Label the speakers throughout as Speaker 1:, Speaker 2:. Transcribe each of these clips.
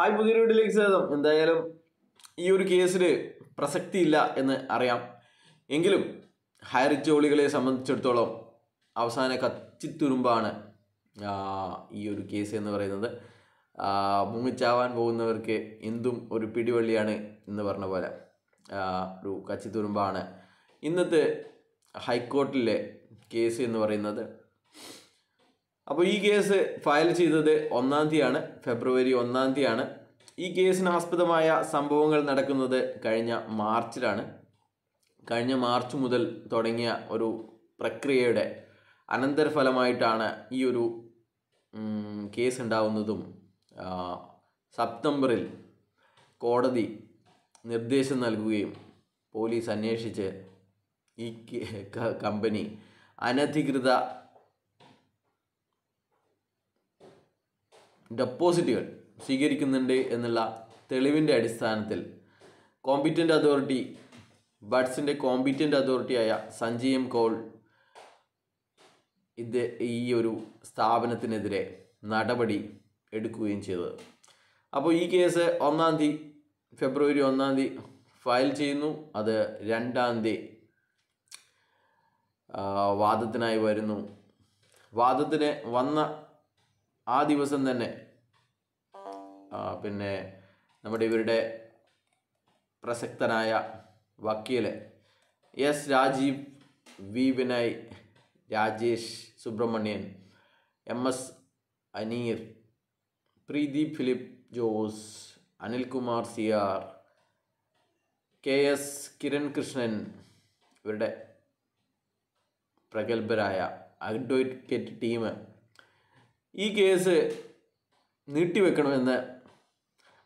Speaker 1: hi പുതിയ വീട്ടിലേക്ക് സ്വാഗതം എന്തായാലും ഈ ഒരു കേസിൽ പ്രസക്തിയില്ല എന്ന് അറിയാം എങ്കിലും ഹയർ ജോളികളെ സംബന്ധിച്ചിടത്തോളം അവസാന കച്ചിത്തുരുമ്പാണ് ഈ ഒരു കേസ് എന്ന് പറയുന്നത് മുങ്ങിച്ചാവാൻ പോകുന്നവർക്ക് എന്തും ഒരു പിടിവള്ളിയാണ് എന്ന് പറഞ്ഞ പോലെ ഒരു കച്ചിത്തുരുമ്പാണ് ഇന്നത്തെ ഹൈക്കോർട്ടിലെ കേസ് എന്ന് പറയുന്നത് അപ്പോൾ ഈ കേസ് ഫയൽ ചെയ്തത് ഒന്നാം തീയതിയാണ് ഫെബ്രുവരി ഒന്നാം തീയതിയാണ് ഈ കേസിന് ആസ്പദമായ സംഭവങ്ങൾ നടക്കുന്നത് കഴിഞ്ഞ മാർച്ചിലാണ് കഴിഞ്ഞ മാർച്ച് മുതൽ തുടങ്ങിയ ഒരു പ്രക്രിയയുടെ അനന്തരഫലമായിട്ടാണ് ഈ ഒരു കേസ് ഉണ്ടാവുന്നതും സപ്തംബറിൽ കോടതി നിർദ്ദേശം നൽകുകയും പോലീസ് അന്വേഷിച്ച് ഈ കമ്പനി അനധികൃത ഡെപ്പോസിറ്റുകൾ സ്വീകരിക്കുന്നുണ്ട് എന്നുള്ള തെളിവിൻ്റെ അടിസ്ഥാനത്തിൽ കോമ്പിറ്റൻ്റ് അതോറിറ്റി ബഡ്സിൻ്റെ കോമ്പിറ്റൻ്റ് അതോറിറ്റിയായ എം കോൾ ഇത് ഈ ഒരു സ്ഥാപനത്തിനെതിരെ നടപടി എടുക്കുകയും ചെയ്തത് അപ്പോൾ ഈ കേസ് ഒന്നാം തീയതി ഫെബ്രുവരി ഒന്നാം തീയതി ഫയൽ ചെയ്യുന്നു അത് രണ്ടാം തീയതി വാദത്തിനായി വരുന്നു വാദത്തിന് വന്ന ആ ദിവസം തന്നെ പിന്നെ നമ്മുടെ ഇവരുടെ പ്രസക്തനായ വക്കീൽ S Rajeev V Vinay Rajesh Subramanian M S Aneer Preethi Philip Jose Anilkumar C R K S Kiran Krishnan ഇവരുടെ പ്രഗത്ഭരായ അഡ്വക്കേറ്റ് ടീം ഈ കേസ് നീട്ടിവെക്കണമെന്ന്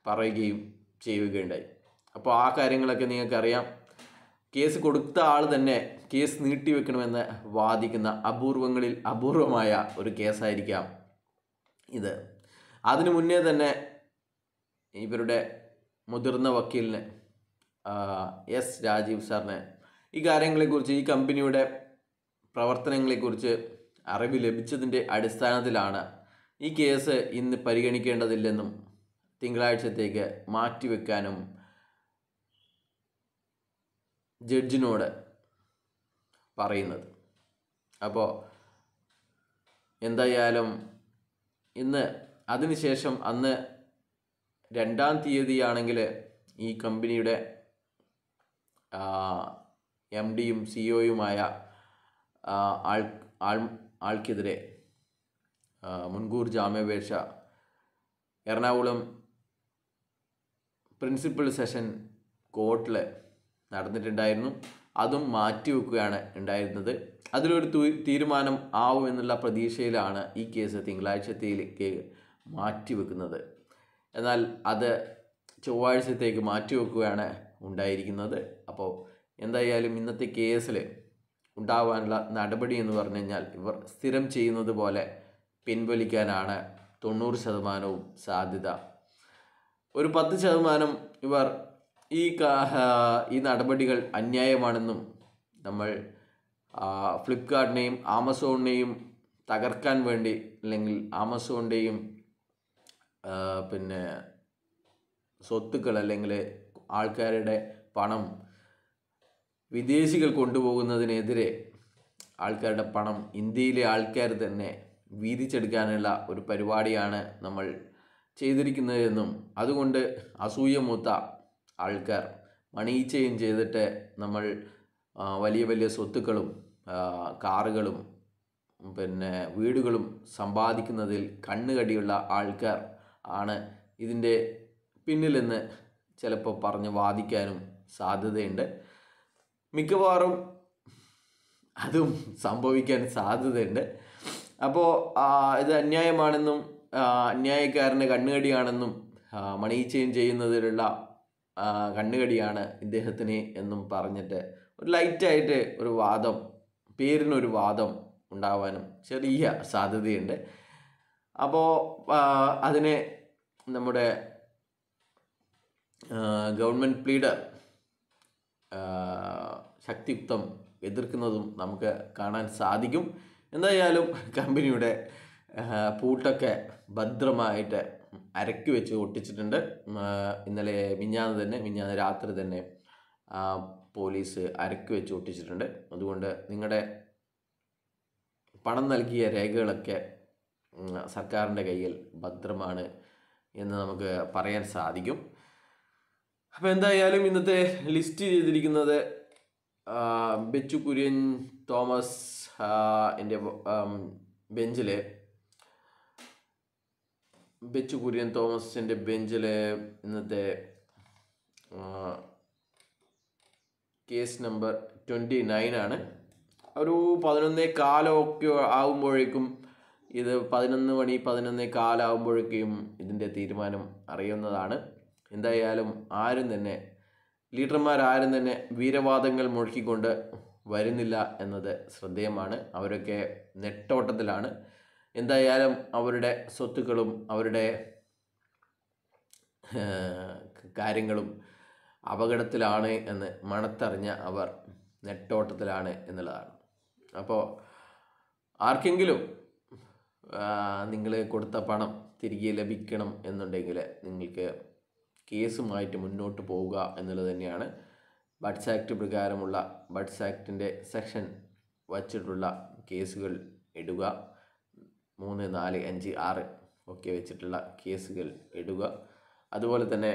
Speaker 1: പറയുകയും ചെയ്യുകയുണ്ടായി അപ്പോൾ ആ കാര്യങ്ങളൊക്കെ നിങ്ങൾക്കറിയാം കേസ് കൊടുത്ത ആൾ തന്നെ കേസ് നീട്ടിവെക്കണമെന്ന് വാദിക്കുന്ന അപൂർവങ്ങളിൽ അപൂർവമായ ഒരു കേസായിരിക്കാം ഇത് അതിനു മുന്നേ തന്നെ ഇവരുടെ മുതിർന്ന വക്കീലിന് എസ് രാജീവ് സാറിന് ഈ കാര്യങ്ങളെക്കുറിച്ച് ഈ കമ്പനിയുടെ പ്രവർത്തനങ്ങളെക്കുറിച്ച് അറിവ് ലഭിച്ചതിൻ്റെ അടിസ്ഥാനത്തിലാണ് ഈ കേസ് ഇന്ന് പരിഗണിക്കേണ്ടതില്ലെന്നും തിങ്കളാഴ്ചത്തേക്ക് മാറ്റിവെക്കാനും ജഡ്ജിനോട് പറയുന്നത് അപ്പോൾ എന്തായാലും ഇന്ന് അതിനുശേഷം അന്ന് രണ്ടാം തീയതിയാണെങ്കിൽ ഈ കമ്പനിയുടെ എം ഡിയും സിഇഒയുമായ ആൾ ആൾ ആൾക്കെതിരെ മുൻകൂർ ജാമ്യാപേക്ഷ എറണാകുളം പ്രിൻസിപ്പൽ സെഷൻ കോർട്ടിൽ നടന്നിട്ടുണ്ടായിരുന്നു അതും മാറ്റിവെക്കുകയാണ് ഉണ്ടായിരുന്നത് അതിലൊരു തീരുമാനം ആവും എന്നുള്ള പ്രതീക്ഷയിലാണ് ഈ കേസ് തിങ്കളാഴ്ചത്തേക്ക് മാറ്റിവെക്കുന്നത് എന്നാൽ അത് ചൊവ്വാഴ്ചത്തേക്ക് മാറ്റിവെക്കുകയാണ് ഉണ്ടായിരിക്കുന്നത് അപ്പോൾ എന്തായാലും ഇന്നത്തെ കേസിൽ ഉണ്ടാവാനുള്ള നടപടി എന്ന് പറഞ്ഞു കഴിഞ്ഞാൽ ഇവർ സ്ഥിരം ചെയ്യുന്നത് പോലെ പിൻവലിക്കാനാണ് തൊണ്ണൂറ് ശതമാനവും സാധ്യത ഒരു പത്ത് ശതമാനം ഇവർ ഈ ഈ നടപടികൾ അന്യായമാണെന്നും നമ്മൾ ഫ്ലിപ്കാർട്ടിനെയും ആമസോണിനെയും തകർക്കാൻ വേണ്ടി അല്ലെങ്കിൽ ആമസോണിൻ്റെയും പിന്നെ സ്വത്തുക്കൾ അല്ലെങ്കിൽ ആൾക്കാരുടെ പണം വിദേശികൾ കൊണ്ടുപോകുന്നതിനെതിരെ ആൾക്കാരുടെ പണം ഇന്ത്യയിലെ ആൾക്കാർ തന്നെ വീതിച്ചെടുക്കാനുള്ള ഒരു പരിപാടിയാണ് നമ്മൾ ചെയ്തിരിക്കുന്നതെന്നും അതുകൊണ്ട് അസൂയ മൂത്ത ആൾക്കാർ മണിയിച്ചയും ചെയ്തിട്ട് നമ്മൾ വലിയ വലിയ സ്വത്തുക്കളും കാറുകളും പിന്നെ വീടുകളും സമ്പാദിക്കുന്നതിൽ കണ്ണുകടിയുള്ള ആൾക്കാർ ആണ് ഇതിൻ്റെ പിന്നിലെന്ന് ചിലപ്പോൾ പറഞ്ഞ് വാദിക്കാനും സാധ്യതയുണ്ട് മിക്കവാറും അതും സംഭവിക്കാൻ സാധ്യതയുണ്ട് അപ്പോൾ ഇത് അന്യായമാണെന്നും അന്യായക്കാരന് കണ്ണുകടിയാണെന്നും മണി ചെയിൻ ചെയ്യുന്നതിലുള്ള കണ്ണുകടിയാണ് ഇദ്ദേഹത്തിന് എന്നും പറഞ്ഞിട്ട് ഒരു ലൈറ്റായിട്ട് ഒരു വാദം പേരിനൊരു വാദം ഉണ്ടാവാനും ചെറിയ സാധ്യതയുണ്ട് അപ്പോൾ അതിനെ നമ്മുടെ ഗവൺമെൻറ് പ്ലീഡർ ശക്തിയുക്തം എതിർക്കുന്നതും നമുക്ക് കാണാൻ സാധിക്കും എന്തായാലും കമ്പനിയുടെ പൂട്ടൊക്കെ ഭദ്രമായിട്ട് അരക്കി വെച്ച് ഒട്ടിച്ചിട്ടുണ്ട് ഇന്നലെ മിഞ്ഞാന്ന് തന്നെ മിഞ്ഞാന്ന് രാത്രി തന്നെ പോലീസ് അരക്കി വെച്ച് ഒട്ടിച്ചിട്ടുണ്ട് അതുകൊണ്ട് നിങ്ങളുടെ പണം നൽകിയ രേഖകളൊക്കെ സർക്കാരിൻ്റെ കയ്യിൽ ഭദ്രമാണ് എന്ന് നമുക്ക് പറയാൻ സാധിക്കും അപ്പോൾ എന്തായാലും ഇന്നത്തെ ലിസ്റ്റ് ചെയ്തിരിക്കുന്നത് ബെച്ചു കുര്യൻ തോമസ് എൻ്റെ ബെഞ്ചിൽ ബെച്ചു കുര്യൻ തോമസിൻ്റെ ബെഞ്ചിലെ ഇന്നത്തെ കേസ് നമ്പർ ട്വൻറ്റി ആണ് ഒരു പതിനൊന്നേ കാലമൊക്കെ ആകുമ്പോഴേക്കും ഇത് പതിനൊന്ന് മണി പതിനൊന്നേ കാലാകുമ്പോഴേക്കും ഇതിൻ്റെ തീരുമാനം അറിയുന്നതാണ് എന്തായാലും ആരും തന്നെ ലീഡർമാരാരും തന്നെ വീരവാദങ്ങൾ മുഴക്കിക്കൊണ്ട് വരുന്നില്ല എന്നത് ശ്രദ്ധേയമാണ് അവരൊക്കെ നെട്ടോട്ടത്തിലാണ് എന്തായാലും അവരുടെ സ്വത്തുക്കളും അവരുടെ കാര്യങ്ങളും അപകടത്തിലാണ് എന്ന് മണത്തറിഞ്ഞ അവർ നെട്ടോട്ടത്തിലാണ് എന്നുള്ളതാണ് അപ്പോൾ ആർക്കെങ്കിലും നിങ്ങൾ കൊടുത്ത പണം തിരികെ ലഭിക്കണം എന്നുണ്ടെങ്കിൽ നിങ്ങൾക്ക് കേസുമായിട്ട് മുന്നോട്ട് പോവുക എന്നുള്ളത് തന്നെയാണ് ബഡ്സ് ആക്ട് പ്രകാരമുള്ള ബഡ്സ് ആക്ടിൻ്റെ സെക്ഷൻ വച്ചിട്ടുള്ള കേസുകൾ ഇടുക മൂന്ന് നാല് അഞ്ച് ആറ് ഒക്കെ വെച്ചിട്ടുള്ള കേസുകൾ ഇടുക അതുപോലെ തന്നെ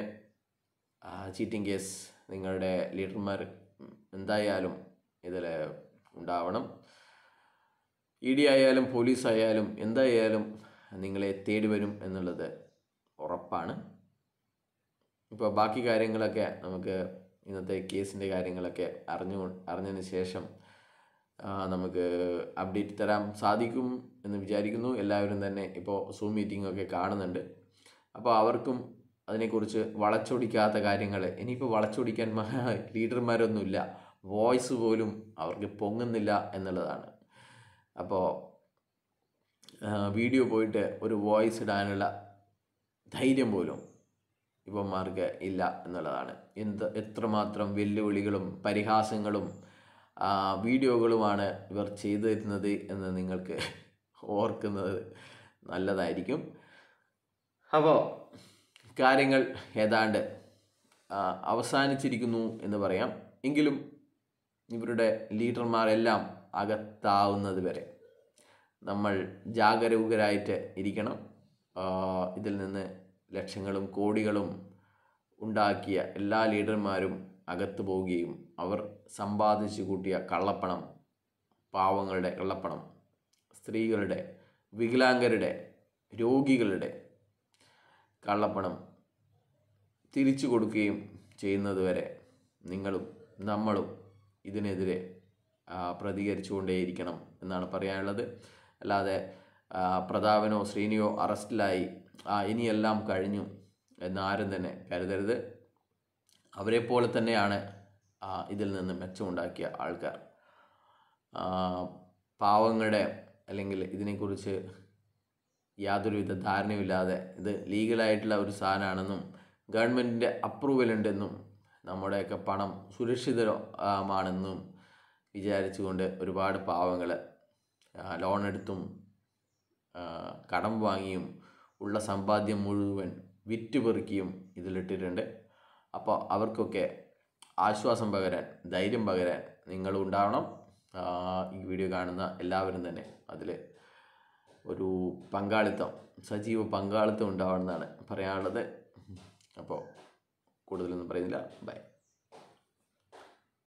Speaker 1: ചീറ്റിംഗ് കേസ് നിങ്ങളുടെ ലീഡർമാർ എന്തായാലും ഇതിൽ ഉണ്ടാവണം ഇ ഡി ആയാലും പോലീസ് ആയാലും എന്തായാലും നിങ്ങളെ തേടി വരും എന്നുള്ളത് ഉറപ്പാണ് ഇപ്പോൾ ബാക്കി കാര്യങ്ങളൊക്കെ നമുക്ക് ഇന്നത്തെ കേസിൻ്റെ കാര്യങ്ങളൊക്കെ അറിഞ്ഞു അറിഞ്ഞതിന് ശേഷം നമുക്ക് അപ്ഡേറ്റ് തരാൻ സാധിക്കും എന്ന് വിചാരിക്കുന്നു എല്ലാവരും തന്നെ ഇപ്പോൾ സൂം മീറ്റിംഗ് ഒക്കെ കാണുന്നുണ്ട് അപ്പോൾ അവർക്കും അതിനെക്കുറിച്ച് വളച്ചൊടിക്കാത്ത കാര്യങ്ങൾ ഇനിയിപ്പോൾ വളച്ചൊടിക്കാൻ ലീഡർമാരൊന്നുമില്ല വോയിസ് പോലും അവർക്ക് പൊങ്ങുന്നില്ല എന്നുള്ളതാണ് അപ്പോൾ വീഡിയോ പോയിട്ട് ഒരു വോയിസ് ഇടാനുള്ള ധൈര്യം പോലും ഇപ്പം മാർക്ക് ഇല്ല എന്നുള്ളതാണ് എന്ത് എത്രമാത്രം വെല്ലുവിളികളും പരിഹാസങ്ങളും വീഡിയോകളുമാണ് ഇവർ ചെയ്തു തരുന്നത് എന്ന് നിങ്ങൾക്ക് ഓർക്കുന്നത് നല്ലതായിരിക്കും അപ്പോൾ കാര്യങ്ങൾ ഏതാണ്ട് അവസാനിച്ചിരിക്കുന്നു എന്ന് പറയാം എങ്കിലും ഇവരുടെ ലീഡർമാരെല്ലാം അകത്താവുന്നത് വരെ നമ്മൾ ജാഗരൂകരായിട്ട് ഇരിക്കണം ഇതിൽ നിന്ന് ലക്ഷങ്ങളും കോടികളും ഉണ്ടാക്കിയ എല്ലാ ലീഡർമാരും അകത്തു പോവുകയും അവർ സമ്പാദിച്ചു കൂട്ടിയ കള്ളപ്പണം പാവങ്ങളുടെ കള്ളപ്പണം സ്ത്രീകളുടെ വികലാംഗരുടെ രോഗികളുടെ കള്ളപ്പണം തിരിച്ചു കൊടുക്കുകയും ചെയ്യുന്നതുവരെ നിങ്ങളും നമ്മളും ഇതിനെതിരെ പ്രതികരിച്ചുകൊണ്ടേയിരിക്കണം എന്നാണ് പറയാനുള്ളത് അല്ലാതെ പ്രതാപനോ ശ്രീനിയോ അറസ്റ്റിലായി ആ ഇനിയെല്ലാം കഴിഞ്ഞു എന്നാരും തന്നെ കരുതരുത് അവരെ പോലെ തന്നെയാണ് ഇതിൽ നിന്ന് മെച്ചമുണ്ടാക്കിയ ആൾക്കാർ പാവങ്ങളുടെ അല്ലെങ്കിൽ ഇതിനെക്കുറിച്ച് യാതൊരുവിധ ധാരണയുമില്ലാതെ ഇത് ലീഗലായിട്ടുള്ള ഒരു സാധനമാണെന്നും ഗവൺമെൻറ്റിൻ്റെ അപ്രൂവൽ ഉണ്ടെന്നും നമ്മുടെയൊക്കെ പണം സുരക്ഷിതമാണെന്നും വിചാരിച്ചുകൊണ്ട് ഒരുപാട് പാവങ്ങൾ ലോൺ എടുത്തും കടം വാങ്ങിയും ഉള്ള സമ്പാദ്യം മുഴുവൻ വിറ്റുപെറുക്കിയും ഇതിലിട്ടിട്ടുണ്ട് അപ്പോൾ അവർക്കൊക്കെ ആശ്വാസം പകരാൻ ധൈര്യം പകരാൻ നിങ്ങൾ ഉണ്ടാവണം ഈ വീഡിയോ കാണുന്ന എല്ലാവരും തന്നെ അതിൽ ഒരു പങ്കാളിത്തം സജീവ പങ്കാളിത്തം എന്നാണ് പറയാനുള്ളത് അപ്പോൾ കൂടുതലൊന്നും പറയുന്നില്ല ബൈ